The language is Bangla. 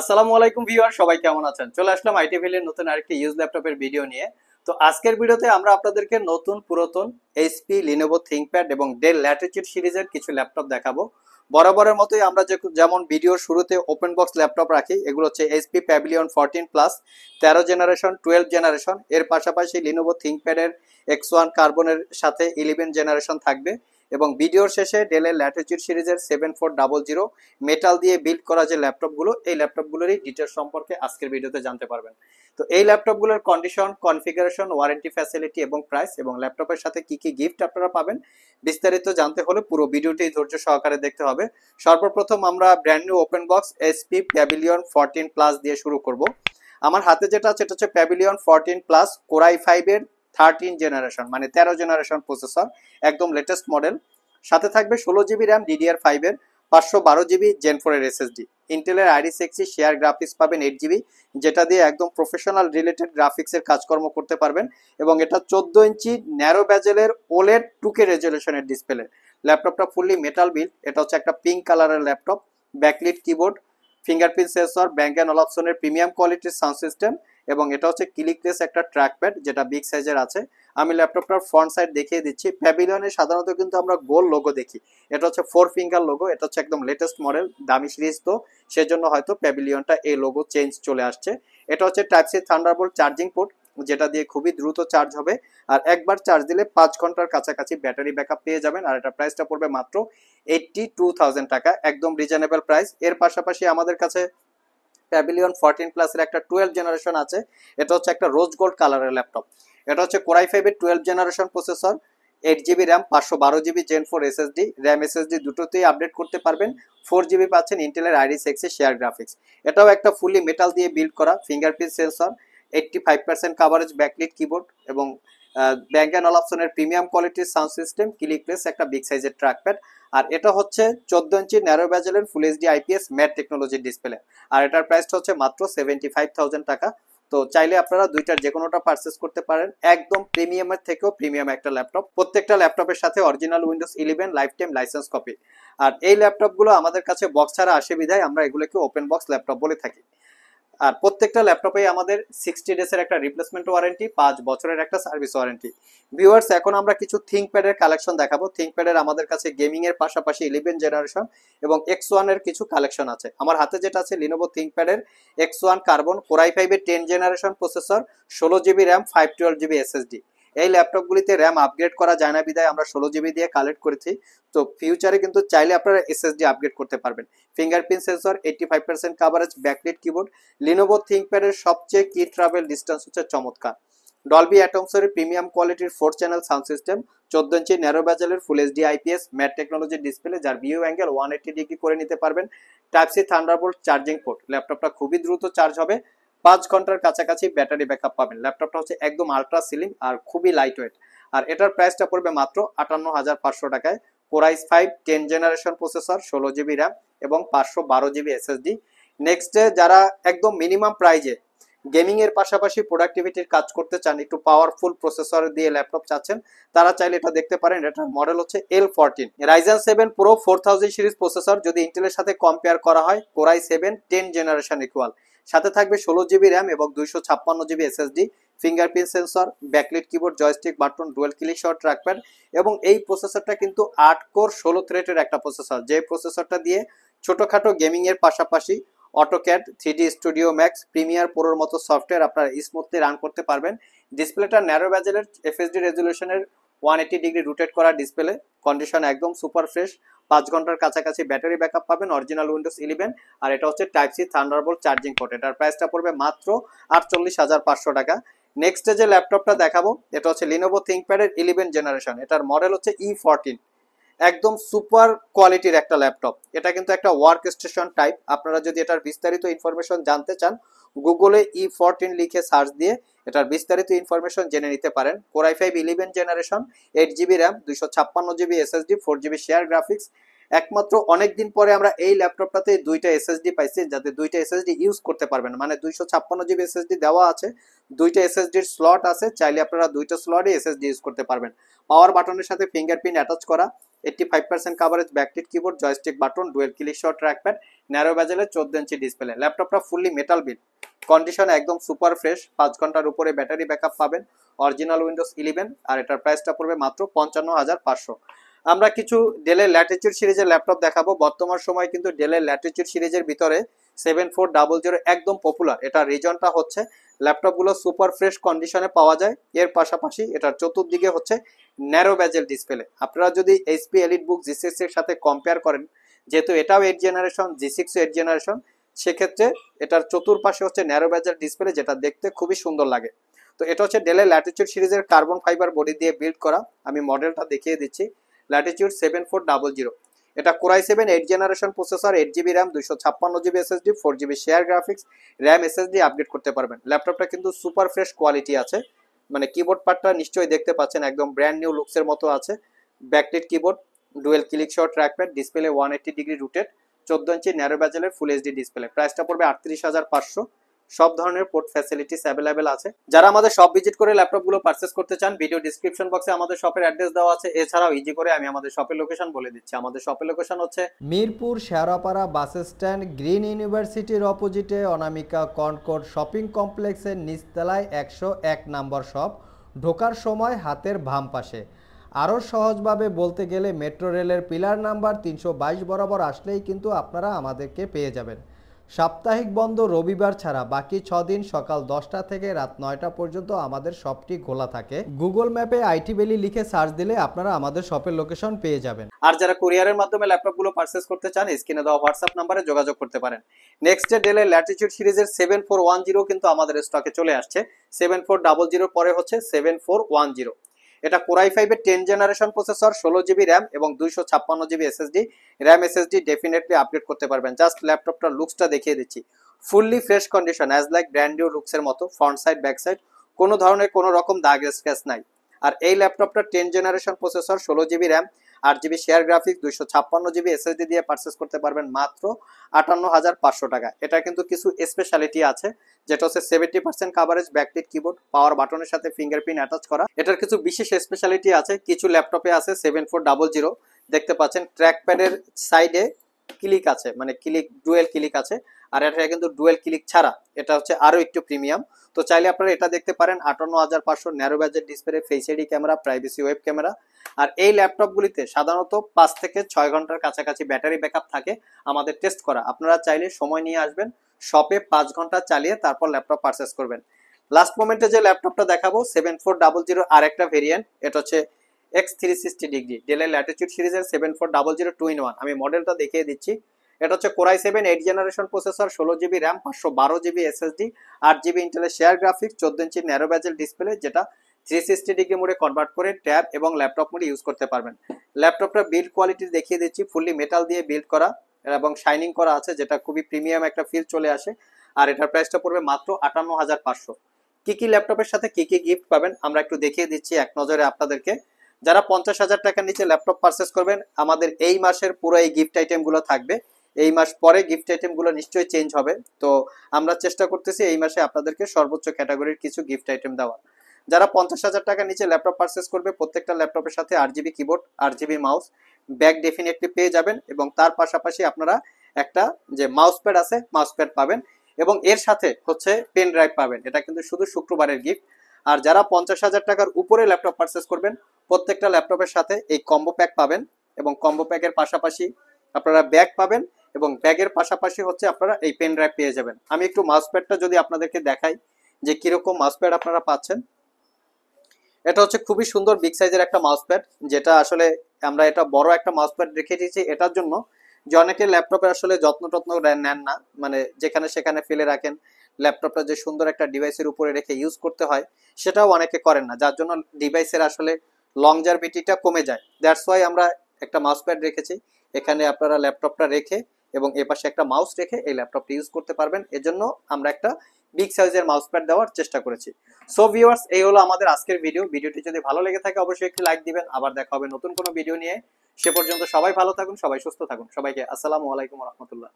আসসালামু আলাইকুম ভিউয়ার সবাই কেমন আছেন চলে আসলাম আইটি ভ্যালির নতুন আরেকটি ইউজ ল্যাপটপের ভিডিও নিয়ে তো আজকের ভিডিওতে আমরা আপনাদেরকে নতুন পুরাতন এইচপি লিনোভো থিংকপ্যাড এবং ডেল ল্যাটিচিউড সিরিজের কিছু ল্যাপটপ দেখাবো বরাবরের মতোই আমরা যেমন ভিডিওর শুরুতে ওপেন বক্স ল্যাপটপ রাখি এগুলো হচ্ছে এইচপি প্যাভিলিয়ন ফোরটিন প্লাস তেরো জেনারেশন টুয়েলভ জেনারেশন এর পাশাপাশি লিনোভো থিংকপ্যাডের এক্স ওয়ান কার্বনের সাথে ইলেভেন জেনারেশন থাকবে এবং ভিডিওর শেষে ডেলের ল্যাটিচিউড সিরিজের seven four double zero metal দিয়ে বিল্ড করা যে ল্যাপটপগুলো এই ল্যাপটপগুলোরই ডিটেল সম্পর্কে আজকের ভিডিওতে জানতে পারবেন তো এই ল্যাপটপগুলোর কন্ডিশন কনফিগারেশন ওয়ারেন্টি ফ্যাসিলিটি এবং প্রাইস এবং ল্যাপটপের সাথে কি কি গিফট আপনারা পাবেন বিস্তারিত জানতে হলে পুরো ভিডিওটি ধৈর্য সহকারে দেখতে হবে সর্বপ্রথম আমরা brand new open box SP Pavilion fourteen plus দিয়ে শুরু করব আমার হাতে যেটা আছে এটা হচ্ছে প্যাভিলিয়ন ফোরটিন প্লাস কোরাই ফাইভের থার্টিন জেনারেশন মানে তেরো জেনারেশন প্রসেসর একদম লেটেস্ট মডেল সাথে থাকবে ষোলো জিবি র্যাম ডিডিআর ফাইভের পাঁচশো বারো জিবি জেন ফোরের এসএসডি ইন্টেলের আইডি সিক্সি শেয়ার গ্রাফিক্স পাবেন এইট জিবি যেটা দিয়ে একদম প্রফেশনাল রিলেটেড গ্রাফিক্সের কাজকর্ম করতে পারবেন এবং এটা চোদ্দো ইঞ্চি ন্যারো ব্যাজেলের ওলের টুকে রেজলেশনের ডিসপ্লে ল্যাপটপটা ফুললি মেটাল বিল এটা হচ্ছে একটা পিঙ্ক কালারের laptop backlit keyboard fingerprint sensor bang and অলাপসনের প্রিমিয়াম কোয়ালিটির সাউন্ড সিস্টেম এবং এটা হচ্ছে ক্লিকলেস একটা ট্র্যাক প্যাড যেটা বিগ সাইজের আছে আমি ল্যাপটপটার ফ্রন্ট সাইড দেখিয়ে দিচ্ছি প্যাভিলিয়নে সাধারণত কিন্তু আমরা গোল লোগো দেখি এটা হচ্ছে ফোর ফিঙ্গার লোগো এটা হচ্ছে একদম লেটেস্ট মডেল দামি সিরিজ তো সেজন্য হয়তো প্যাভিলিয়নটা এই লোগো চেঞ্জ চলে আসছে এটা হচ্ছে টাইপ সি চার্জিং পোর্ট যেটা দিয়ে খুবই দ্রুত চার্জ হবে আর একবার চার্জ দিলে পাঁচ ঘন্টার কাছাকাছি ব্যাটারি ব্যাকআপ পেয়ে যাবেন আর এটা প্রাইসটা পড়বে মাত্র এইটটি টু থাউজেন্ড টাকা একদম রিজনেবল প্রাইস এর পাশাপাশি আমাদের কাছে প্যাভিলিয়ন ফোরটিন প্লাসের একটা টুয়েলভ জেনারেশন আছে এটা হচ্ছে একটা রোজ গোল্ড কালারের ল্যাপটপ এটা হচ্ছে কোরাই ফাইভের twelve generation processor eight GB RAM পাঁচশো বারো GB gen four SSD RAM SSD দুটোতেই আপডেট করতে পারবেন ফোর জিবি পাচ্ছেন ইন্টেলের আইডি সেক্সের শেয়ার গ্রাফিক্স এটাও একটা ফুলি মেটাল দিয়ে বিল্ড করা fingerprint sensor eighty five percent coverage backlit keyboard এবং ব্যাঙ্ক অ্যান্ড অপশনের প্রিমিয়াম কোয়ালিটির সাউন্ড সিস্টেম ক্লিকলেস একটা বিগ সাইজের ট্র্যাক প্যাড আর এটা হচ্ছে চোদ্দ ইঞ্চি ন্যারো ব্যাজেলের ফুল এইচডি আইপিএস ম্যাট টেকনোলজির ডিসপ্লে আর এটার প্রাইসটা হচ্ছে মাত্র সেভেন্টি ফাইভ থাউজেন্ড টাকা তো চাইলে আপনারা দুইটার যে কোনোটা পারচেস করতে পারেন একদম প্রিমিয়ামের থেকেও প্রিমিয়াম একটা ল্যাপটপ প্রত্যেকটা ল্যাপটপের সাথে original Windows eleven lifetime licence copy আর এই ল্যাপটপগুলো আমাদের কাছে বক্স ছাড়া আসে বিধায় আমরা এগুলোকে ওপেন বক্স ল্যাপটপ বলে থাকি আর প্রত্যেকটা ল্যাপটপে আমাদের সিক্সটি ডেসের একটা রিপ্লেসমেন্ট ওয়ারেন্টি পাঁচ বছরের একটা সার্ভিস ওয়ারেন্টি ভিউয়ার্স এখন আমরা কিছু থিঙ্কপ্যাডের কালেকশন দেখাবো থিঙ্কপ্যাডের আমাদের কাছে গেমিংয়ের পাশাপাশি ইলেভেন জেনারেশন এবং এক্স ওয়ানের কিছু কালেকশন আছে আমার হাতে যেটা আছে লিনোভো থিঙ্কপ্যাডের এক্স ওয়ান কার্বন কোরাই ফাইভের টেন জেনারেশন প্রসেসর ষোলো GB RAM five twelve GB SSD এই ল্যাপটপগুলিতে র্যাম আপগ্রেড করা যায় না বিদায় আমরা ষোলো জিবি দিয়ে কালেক্ট করেছি তো ফিউচারে কিন্তু চাইলে আপনারা এসএসডি আপগ্রেড করতে পারবেন fingerprint sensor eighty five percent coverage backlit keyboard Lenovo থিঙ্কপ্যাডের সবচেয়ে কি ট্রাভেল ডিস্টেন্স হচ্ছে চমৎকার ডলবি অ্যাটমসের প্রিমিয়াম কোয়ালিটির ফোর চ্যানেল সাউন্ড সিস্টেম চোদ্দ ইঞ্চি ন্যারো ব্যাজেলের ফুল এইচডি আইপিএস ম্যাট টেকনোলজির ডিসপ্লে যার view angle one eighty degree করে নিতে পারবেন type C Thunderbolt charging port ল্যাপটপটা খুবই দ্রুত চার্জ হবে পাঁচ ঘন্টার কাছাকাছি ব্যাটারি আপ পাবেন ল্যাপটপটা হচ্ছে একদম আলট্রা সিলিং আর খুবই লাইট ওয়েট আর এটার প্রাইসটা পড়বে মাত্র আটান্ন হাজার পাঁচশো টাকায় core i five ten generation processor ষোলো জিবি র্যাম এবং পাঁচশো বারো জিবি এসএসডি ডে যারা একদম মিনিমাম প্রাইজে গেমিং এর পাশাপাশি প্রোডাক্টিভিটির কাজ করতে চান একটু পাওয়ারফুল প্রসেসর দিয়ে ল্যাপটপ চাচ্ছেন তারা চাইলে এটা দেখতে পারেন এটার মডেল হচ্ছে L fourteen Ryzen seven pro four thousand series processor যদি ইন্টেলের সাথে কম্পেয়ার করা হয় core i seven ten generation equal সাথে থাকবে ষোলো জিবি র্যাম এবং দুইশো ছাপ্পান্ন GB SSD fingerprint sensor backlit keyboard joystick button dual click shot trackpad এবং এই প্রসেসরটা কিন্তু আট কোর ষোলো থ্রেটের একটা প্রসেসর যে প্রসেসরটা দিয়ে ছোটোখাটো গেমিংয়ের পাশাপাশি AutoCAD three D studio max premiere পোরোর মতো সফটওয়্যার আপনারা স্মুথলি রান করতে পারবেন ডিসপ্লেটা ন্যারো ব্যাজেলের এফএসডি রেজুলেশনের ওয়ান এইটি ডিগ্রি রোটেট করা ডিসপ্লে কন্ডিশন একদম সুপার ফ্রেশ পাঁচ ঘন্টার কাছাকাছি ব্যাটারি ব্যাক আপ পাবেন অরিজিনাল উইন্ডোজ ইলেভেন আর এটা হচ্ছে type C Thunderbolt charging port এটার প্রাইসটা পড়বে মাত্র আটচল্লিশ হাজার পাঁচশো টাকা নেক্সট যে ল্যাপটপটা দেখাবো এটা হচ্ছে লিনোভো থিঙ্কপ্যাডের ইলেভেন জেনারেশন এটার মডেল হচ্ছে ই e ফোরটিন একদম সুপার কোয়ালিটির একটা ল্যাপটপ এটা কিন্তু একটা ওয়ার্ক স্টেশন টাইপ আপনারা যদি এটার বিস্তারিত ইনফরমেশন জানতে চান গুগলে ই ফোরটিন লিখে সার্চ দিয়ে এটার বিস্তারিত ইনফরমেশন জেনে নিতে পারেন core i five eleven generation eight GB RAM দুইশো ছাপ্পান্ন GB SSD four GB shared graphics একমাত্র অনেকদিন পরে আমরা এই ল্যাপটপটাতে দুইটা এসএসডি পাইছি যাতে দুইটা এসএসডি ইউজ করতে পারবেন মানে দুইশো ছাপ্পান্ন জিবি এসএসডি দেওয়া আছে দুইটা এসএসডির স্লট আছে চাইলে আপনারা দুইটা স্লটে এসএসডি ইউজ করতে পারবেন পাওয়ার বাটনের সাথে ফিঙ্গারপ্রিন্ট অ্যাটাচ করা eighty five percent coverage backlit keyboard joystick button dual click shot trackpad narrow ব্যাজেলের চোদ্দ ইঞ্চি ডিসপ্লে ল্যাপটপটা ফুললি মেটাল বিল কন্ডিশন একদম সুপার ফ্রেশ পাঁচ ঘন্টার উপরে ব্যাটারি ব্যাকআপ পাবেন অরিজিনাল উইন্ডোজ ইলেভেন আর এটার প্রাইসটা পড়বে মাত্র পঞ্চান্ন হাজার পাঁচশো আমরা কিছু ডেলের ল্যাটিচিউড সিরিজের ল্যাপটপ দেখাবো বর্তমান সময় কিন্তু ডেলের ল্যাটিচিউড সিরিজের ভিতরে সেভেন ফোর ডাবল জিরো একদম পপুলার এটা রিজনটা হচ্ছে ল্যাপটপগুলো সুপার ফ্রেশ কন্ডিশনে পাওয়া যায় এর পাশাপাশি এটার চতুর্দিকে হচ্ছে ন্যারো ব্যাজেল ডিসপ্লে আপনারা যদি এইচপি এলিট বুক জি এর সাথে কম্পেয়ার করেন যেহেতু এটাও eight generation G six eight generation সেক্ষেত্রে এটার চতুর্পাশে হচ্ছে ন্যারো ব্যাজেল ডিসপ্লে যেটা দেখতে খুবই সুন্দর লাগে তো এটা হচ্ছে ডেলের ল্যাটিচিউড সিরিজের কার্বন ফাইবার বডি দিয়ে বিল্ড করা আমি মডেলটা দেখিয়ে দিচ্ছি Latitude seven four double zero এটা core i seven eight generation processor eight GB RAM দুশো ছাপ্পান্ন GB SSD four GB shared graphics RAM SSD update করতে পারবেন ল্যাপটপটা কিন্তু সুপার ফ্রেশ কোয়ালিটি আছে মানে কিবোর্ড পার্টটা নিশ্চয়ই দেখতে পাচ্ছেন একদম ব্র্যান্ড নিউ লুকসের মতো আছে backlit keyboard dual click shot trackpad display one eighty degree rotated চোদ্দ ইঞ্চি ন্যারো ব্যাজেলের ফুল এইচডি ডিসপ্লে প্রাইসটা পড়বে আটত্রিশ হাজার পাঁচশো সব ধরনের পোর্ট ফ্যাসিলিটিস অ্যাভেলেবেল আছে যারা আমাদের সব ভিজিট করে ল্যাপটপগুলো পারচেস করতে চান ভিডিও ডিসক্রিপশন বক্সে আমাদের শপের অ্যাড্রেস দেওয়া আছে এছাড়াও ইজি করে আমি আমাদের শপের লোকেশন বলে দিচ্ছি আমাদের শপের লোকেশন হচ্ছে Mirpur Shewrapara bus stand green ইউনিভার্সিটির অপোজিটে অনামিকা কনকোট শপিং কমপ্লেক্সের নিচতলায় একশো এক নম্বর শপ ঢোকার সময় হাতের বাম পাশে আরও সহজভাবে বলতে গেলে মেট্রো রেলের পিলার নাম্বার তিনশো বরাবর আসলেই কিন্তু আপনারা আমাদেরকে পেয়ে যাবেন সাপ্তাহিক বন্ধ রবিবার ছাড়া বাকি ছ দিন সকাল দশটা থেকে রাত নয়টা পর্যন্ত আমাদের শপটি খোলা থাকে গুগল ম্যাপে আইটি ভ্যালি লিখে সার্চ দিলে আপনারা আমাদের শপের লোকেশন পেয়ে যাবেন আর যারা কুরিয়ারের মাধ্যমে ল্যাপটপগুলো পারচেস করতে চান স্ক্রিনে দেওয়া হোয়াটসঅ্যাপ নাম্বারে যোগাযোগ করতে পারেন নেক্সট ডেলে ল্যাটিচিউড সিরিজের সেভেন ফোর ওয়ান জিরো কিন্তু আমাদের স্টকে চলে আসছে সেভেন ফোর ডাবল জিরো পরে হচ্ছে সেভেন ফোর ওয়ান জিরো এটা কোরাই ফাইভের টেন জেনারেশন প্রসেসর ষোলো জিবি র্যাম এবং দুইশো ছাপ্পান্ন GB SSD RAM SSD definitely update করতে পারবেন জাস্ট ল্যাপটপটার লুকসটা দেখিয়ে দিচ্ছি fully fresh condition as like brand new লুকসের মতো ফ্রন্ট সাইড ব্যাক সাইড কোনো ধরনের কোনো রকম দাগ স্ক্র্যাচ নাই আর এই ল্যাপটপটা টেন জেনারেশন প্রসেসর ষোলো জিবি র্যাম আট জিবি শেয়ার গ্রাফিক দুইশো ছাপ্পান্ন জিবি এসএসডি দিয়ে পারচেস করতে পারবেন মাত্র আটান্ন হাজার পাঁচশো টাকা এটা কিন্তু কিছু স্পেশালিটি আছে যেটা হচ্ছে seventy percent coverage backlit keyboard power বাটনের সাথে ফিঙ্গারপ্রিন্ট অ্যাটাচ করা এটার কিছু বিশেষ স্পেশালিটি আছে কিছু ল্যাপটপে আছে সেভেন ফোর ডাবল জিরো দেখতে পাচ্ছেন ট্র্যাক প্যাডের সাইডে ক্লিক আছে মানে ক্লিক ডুয়েল ক্লিক আছে আর এটা কিন্তু ডুয়েল ক্লিক ছাড়া এটা হচ্ছে আরও একটু প্রিমিয়াম তো চাইলে আপনারা এটা দেখতে পারেন আটান্ন হাজার পাঁচশো ন্যারো ব্যাজের display face HD camera privacy web camera আর এই ল্যাপটপগুলিতে সাধারণত পাঁচ থেকে ছয় ঘন্টার কাছাকাছি ব্যাটারি ব্যাকআপ থাকে আমাদের টেস্ট করা আপনারা চাইলে সময় নিয়ে আসবেন শপে পাঁচ ঘন্টা চালিয়ে তারপর ল্যাপটপ পারচেস করবেন লাস্ট মোমেন্টে যে ল্যাপটপটা দেখাবো সেভেন ফোর ডাবল জিরো আর একটা ভেরিয়েন্ট এটা হচ্ছে এক্স থ্রি সিক্সটি ডিগ্রি ডেলের ল্যাটিচিউড সিরিজের seven four double zero two in one আমি মডেলটা দেখিয়ে দিচ্ছি এটা হচ্ছে core i seven eight generation processor ষোলো জিবি র্যাম পাঁচশো বারো জিবি এসএসডি আট জিবি ইন্টেলের শেয়ার গ্রাফিক্স চোদ্দ ইঞ্চি ন্যারো ব্যাজেল ডিসপ্লে যেটা থ্রি সিক্সটি ডিগ্রি মোডে কনভার্ট করে ট্যাব এবং ল্যাপটপ মোডে ইউজ করতে পারবেন ল্যাপটপটা বিল্ড কোয়ালিটি দেখিয়ে দিচ্ছি ফুললি মেটাল দিয়ে বিল্ড করা এবং শাইনিং করা আছে যেটা খুবই প্রিমিয়াম একটা ফিল চলে আসে আর এটার প্রাইসটা পড়বে মাত্র আটান্ন হাজার পাঁচশো কী কী ল্যাপটপের সাথে কী কী গিফট পাবেন আমরা একটু দেখিয়ে দিচ্ছি এক নজরে আপনাদেরকে যারা পঞ্চাশ হাজার টাকার নিচে ল্যাপটপ পারচেস করবেন আমাদের এই মাসের পুরো এই গিফট আইটেমগুলো থাকবে এই মাস পরে গিফট আইটেমগুলো নিশ্চয়ই চেঞ্জ হবে তো আমরা চেষ্টা করতেছি এই মাসে আপনাদেরকে সর্বোচ্চ ক্যাটাগরির কিছু গিফট আইটেম দেওয়ার যারা পঞ্চাশ হাজার টাকা নিচে ল্যাপটপ পারচেস করবে প্রত্যেকটা ল্যাপটপের সাথে RGB keyboard RGB mouse bag definitely পেয়ে যাবেন এবং তার পাশাপাশি আপনারা একটা যে মাউস প্যাড আছে মাউস প্যাড পাবেন এবং এর সাথে হচ্ছে পেন ড্রাইভ পাবেন এটা কিন্তু শুধু শুক্রবারের গিফট আর যারা পঞ্চাশ হাজার টাকার উপরে ল্যাপটপ পারচেস করবেন প্রত্যেকটা ল্যাপটপের সাথে এই কম্বো প্যাক পাবেন এবং কম্বো প্যাকের পাশাপাশি আপনারা ব্যাগ পাবেন এবং ব্যাগের পাশাপাশি হচ্ছে আপনারা এই পেন ড্রাইভ পেয়ে যাবেন আমি একটু মাউস প্যাডটা যদি আপনাদেরকে দেখাই যে কিরকম মাউস প্যাড আপনারা পাচ্ছেন এটা হচ্ছে খুবই সুন্দর বিগ সাইজের একটা মাউস প্যাড যেটা আসলে আমরা এটা বড় একটা মাউস প্যাড রেখে দিয়েছি এটার জন্য যে অনেকে ল্যাপটপে আসলে যত্ন টত্ন নেন না মানে যেখানে সেখানে ফেলে রাখেন ল্যাপটপটা যে সুন্দর একটা ডিভাইসের উপরে রেখে ইউজ করতে হয় সেটাও অনেকে করেন না যার জন্য ডিভাইসের আসলে লং জার্ভিটিটা কমে যায় দ্যাটস ওয়াই আমরা একটা মাউস প্যাড রেখেছি এখানে আপনারা ল্যাপটপটা রেখে এবং এ পাশে একটা মাউস রেখে এই ল্যাপটপটি ইউজ করতে পারবেন এজন্য আমরা একটা বিগ সাইজের মাউস প্যাড দেওয়ার চেষ্টা করেছি সো ভিউয়ার্স এই হলো আমাদের আজকের ভিডিও ভিডিওটি যদি ভালো লেগে থাকে অবশ্যই একটি লাইক দিবেন আবার দেখা হবে নতুন কোনো ভিডিও নিয়ে সে পর্যন্ত সবাই ভালো থাকুন সবাই সুস্থ থাকুন সবাইকে আসসালামু আলাইকুম রহমতুল্লাহ